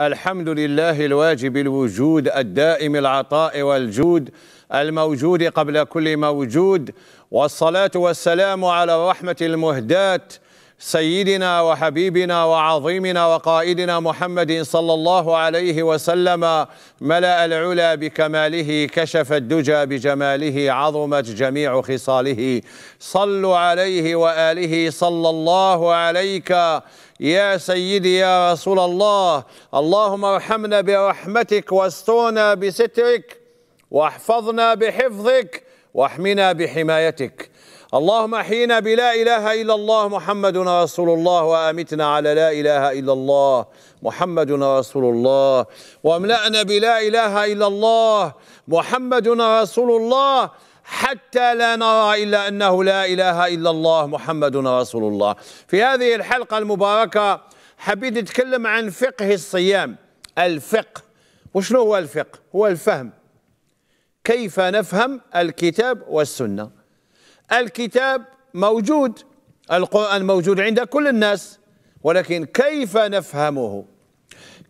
الحمد لله الواجب الوجود الدائم العطاء والجود الموجود قبل كل موجود والصلاة والسلام على رحمة المهدات سيدنا وحبيبنا وعظيمنا وقائدنا محمد صلى الله عليه وسلم ملأ العلا بكماله كشف الدجى بجماله عظمت جميع خصاله صلوا عليه وآله صلى الله عليك يا سيدي يا رسول الله اللهم ارحمنا برحمتك واسترنا بسترك واحفظنا بحفظك واحمنا بحمايتك اللهم احينا بلا اله الا الله محمد رسول الله وامتنا على لا اله الا الله محمد رسول الله واملانا بلا اله الا الله محمد رسول الله حتى لا نرى الا انه لا اله الا الله محمد رسول الله. في هذه الحلقه المباركه حبيت نتكلم عن فقه الصيام، الفقه وشنو هو الفقه؟ هو الفهم كيف نفهم الكتاب والسنة الكتاب موجود القرآن موجود عند كل الناس ولكن كيف نفهمه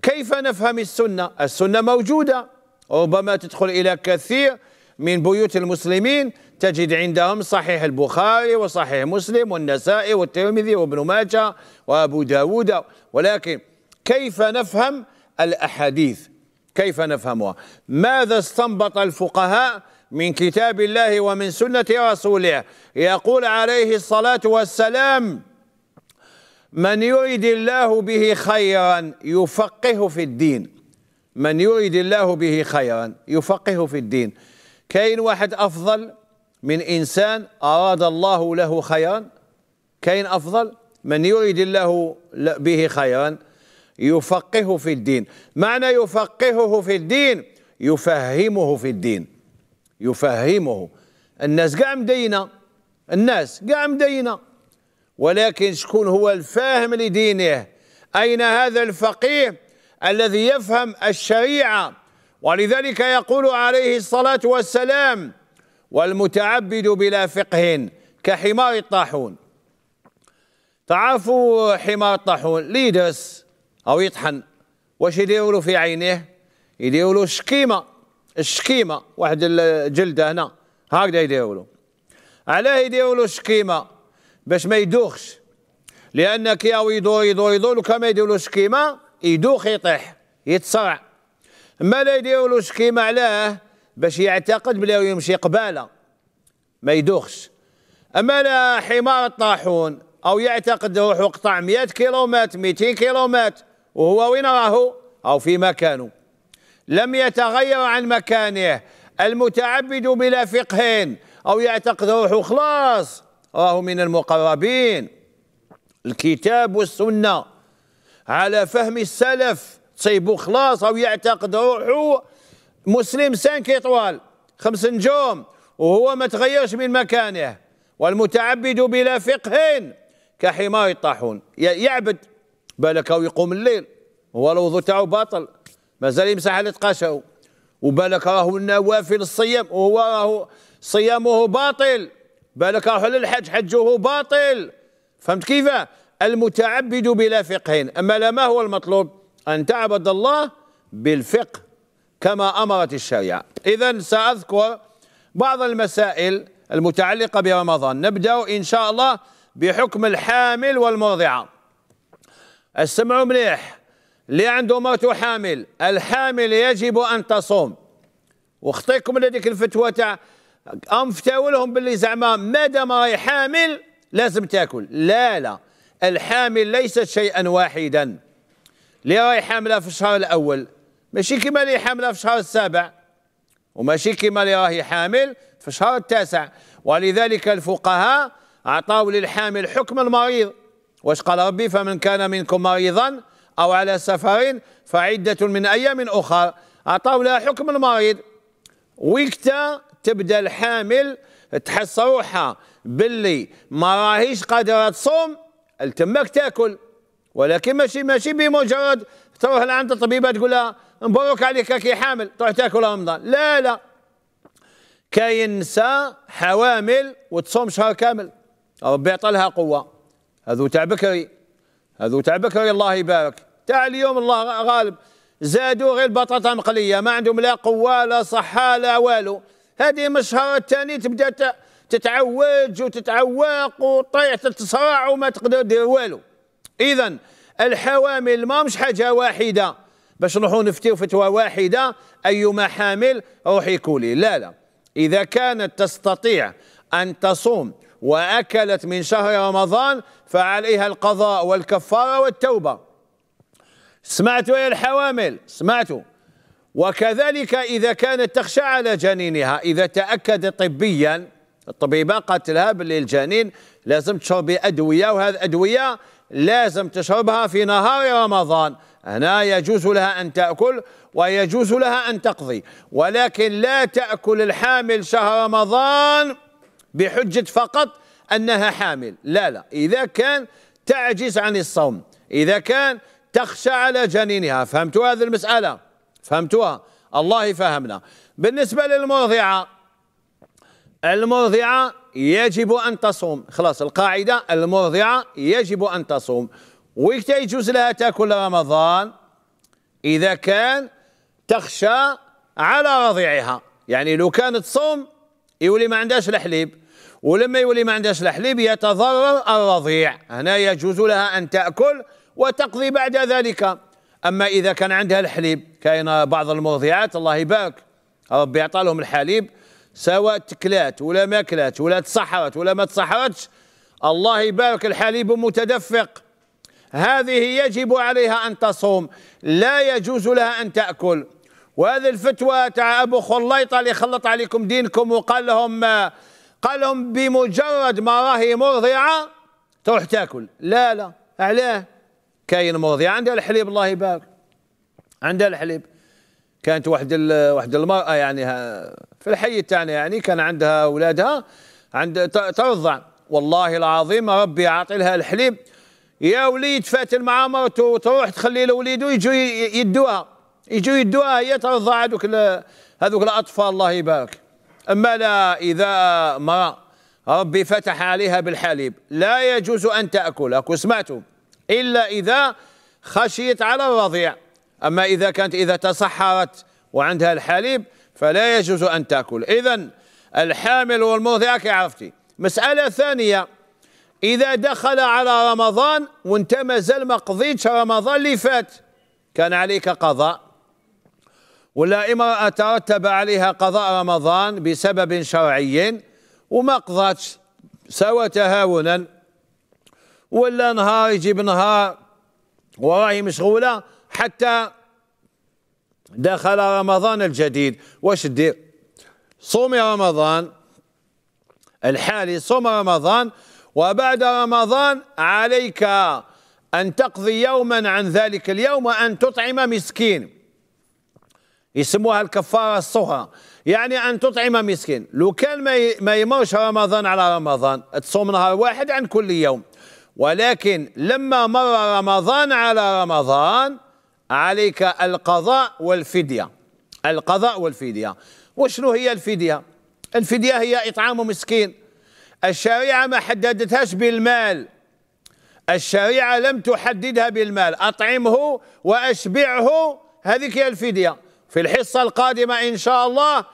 كيف نفهم السنة السنة موجودة ربما تدخل إلى كثير من بيوت المسلمين تجد عندهم صحيح البخاري وصحيح مسلم والنسائي والترمذي وابن ماجه وابو داود ولكن كيف نفهم الاحاديث كيف نفهمها ماذا استنبط الفقهاء من كتاب الله ومن سنة رسوله يقول عليه الصلاة والسلام من يريد الله به خيرا يفقهه في الدين من يريد الله به خيرا يفقهه في الدين كاين واحد أفضل من إنسان أراد الله له خيرا كاين أفضل من يريد الله به خيرا يفقهه في الدين معنى يفقهه في الدين يفهمه في الدين يفهمه الناس كاع مدينه الناس كاع مدينه ولكن شكون هو الفاهم لدينه اين هذا الفقيه الذي يفهم الشريعه ولذلك يقول عليه الصلاه والسلام والمتعبد بلا فقه كحمار الطاحون تعرفوا حمار الطاحون ليدرس أو يطحن واش يديروا في عينيه يديروا له شكيمة الشكيمة واحد الجلدة هنا هكذا يديروا له علاه يديروا له شكيمة باش ما يدوخش لأن كي أو يدور يدور يدور كما يديروا له شكيمة يدوخ يطيح يتصرع ما لا يديروا له شكيمة علاه باش يعتقد بلي يمشي قبالة ما يدوخش أما لا حمار الطاحون أو يعتقد روحو قطع 100 كيلومتر 200 كيلومتر وهو وين راهو أو في مكانه لم يتغير عن مكانه المتعبد بلا فقه أو يعتقد روحه خلاص راهو من المقربين الكتاب والسنة على فهم السلف تصيبو خلاص أو يعتقد روحه مسلم سانك إطوال خمس نجوم وهو ما تغيرش من مكانه والمتعبد بلا فقه كحمار الطاحون يعبد بالك هو يقوم الليل هو الوضوء تاعو باطل مازال يمسح على تقاشاو وبالك راهو النوافل الصيام وهو راهو صيامه باطل بالك راهو للحج حجه باطل فهمت كيف المتعبد بلا فقه اما لا ما هو المطلوب ان تعبد الله بالفقه كما امرت الشريعه اذا ساذكر بعض المسائل المتعلقه برمضان نبدا ان شاء الله بحكم الحامل والمرضعه اسمعوا مليح اللي عنده موت حامل الحامل يجب ان تصوم وخطيكم لديك الفتوى تاع ام لهم باللي زعما دام راهي حامل لازم تاكل لا لا الحامل ليست شيئا واحدا اللي راهي حامله في الشهر الاول ماشي كيما اللي حامله في الشهر السابع وماشي كيما اللي راهي حامل في الشهر التاسع ولذلك الفقهاء اعطاوا للحامل حكم المريض واش قال ربي فمن كان منكم مريضا أو على سفر فعدة من أيام اخر عطاو لها حكم المريض وقتا تبدا الحامل تحس روحها باللي ما راهيش قادره تصوم التمك تاكل ولكن ماشي ماشي بمجرد تروح لعند الطبيبه تقول لها مبروك عليك كي حامل تروح تاكل رمضان لا لا كاين نساء حوامل وتصوم شهر كامل ربي عطى لها قوه هذو تاع بكري هذو تاع بكري الله يبارك تاع اليوم الله غالب زادوا غير بطاطا مقليه ما عندهم لا قوه لا صحه لا والو هذه من الشهر الثاني تبدا تتعوج وتتعوق وطيح تتصارع وما تقدر دير والو اذا الحوامل ما مش حاجه واحده باش نروحوا نفتيو فتوى واحده ايما حامل روحي كولي لا لا اذا كانت تستطيع ان تصوم وأكلت من شهر رمضان فعليها القضاء والكفارة والتوبة سمعتوا يا الحوامل سمعتوا وكذلك إذا كانت تخشى على جنينها إذا تأكد طبيا الطبيبة قالت قتلها للجنين لازم تشرب أدوية وهذه أدوية لازم تشربها في نهار رمضان هنا يجوز لها أن تأكل ويجوز لها أن تقضي ولكن لا تأكل الحامل شهر رمضان بحجة فقط أنها حامل لا لا إذا كان تعجز عن الصوم إذا كان تخشى على جنينها فهمتوا هذه المسألة فهمتوها الله فهمنا بالنسبة للمرضعة المرضعة يجب أن تصوم خلاص القاعدة المرضعة يجب أن تصوم وقت يجوز لها تأكل رمضان إذا كان تخشى على رضيعها يعني لو كانت صوم يولي ما عندهاش الحليب ولما يولي ما عندهاش الحليب يتضرر الرضيع هنا يجوز لها أن تأكل وتقضي بعد ذلك أما إذا كان عندها الحليب كاين بعض المرضعات الله يبارك ربي يعطى لهم الحليب سواء تكلات ولا ماكلات ولا تسحرت ولا ما تسحرتش الله يبارك الحليب متدفق هذه يجب عليها أن تصوم لا يجوز لها أن تأكل وهذه الفتوى تاع أبو خليطة اللي خلط عليكم دينكم وقال لهم قال لهم بمجرد ما راهي مرضعه تروح تاكل لا لا علاه كاين مرضعه عندها الحليب الله يبارك عندها الحليب كانت واحد واحد المراه يعني في الحي تاعنا يعني كان عندها اولادها عند ترضع والله العظيم ربي عاطي لها الحليب يا وليد يتفاتل مع مرته تروح تخلي له يجوا يدوها يجوا يدوها هي ترضع هذوك هذوك الاطفال الله يبارك أما لا إذا ما ربي فتح عليها بالحليب لا يجوز أن تأكل أكو سمعتم إلا إذا خشيت على الرضيع أما إذا كانت إذا تصحرت وعندها الحليب فلا يجوز أن تأكل إذا الحامل والمرضعة عرفتي مسألة ثانية إذا دخل على رمضان وانت مازال ما قضيتش رمضان اللي فات كان عليك قضاء ولا امرأة ترتب عليها قضاء رمضان بسبب شرعي وما قضاتش سوى تهاونا ولا نهار يجيب نهار وراهي مشغولة حتى دخل رمضان الجديد واش دير صومي رمضان الحالي صوم رمضان وبعد رمضان عليك أن تقضي يوما عن ذلك اليوم وأن تطعم مسكين يسموها الكفاره الصغرى يعني ان تطعم مسكين لو كان ما ما يمرش رمضان على رمضان تصوم نهار واحد عن كل يوم ولكن لما مر رمضان على رمضان عليك القضاء والفديه القضاء والفديه وشنو هي الفديه الفديه هي اطعام مسكين الشريعه ما حددتهاش بالمال الشريعه لم تحددها بالمال اطعمه واشبعه هذيك هي الفديه في الحصة القادمة إن شاء الله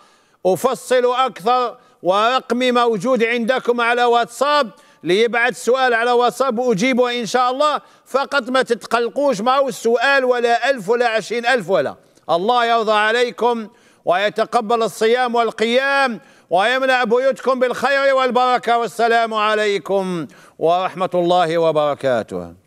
أفصل أكثر ورقمي موجود عندكم على واتساب ليبعث سؤال على واتساب وأجيبه إن شاء الله فقط ما تتقلقوش ما هو السؤال ولا ألف ولا عشرين ألف ولا الله يرضى عليكم ويتقبل الصيام والقيام ويملأ بيوتكم بالخير والبركة والسلام عليكم ورحمة الله وبركاته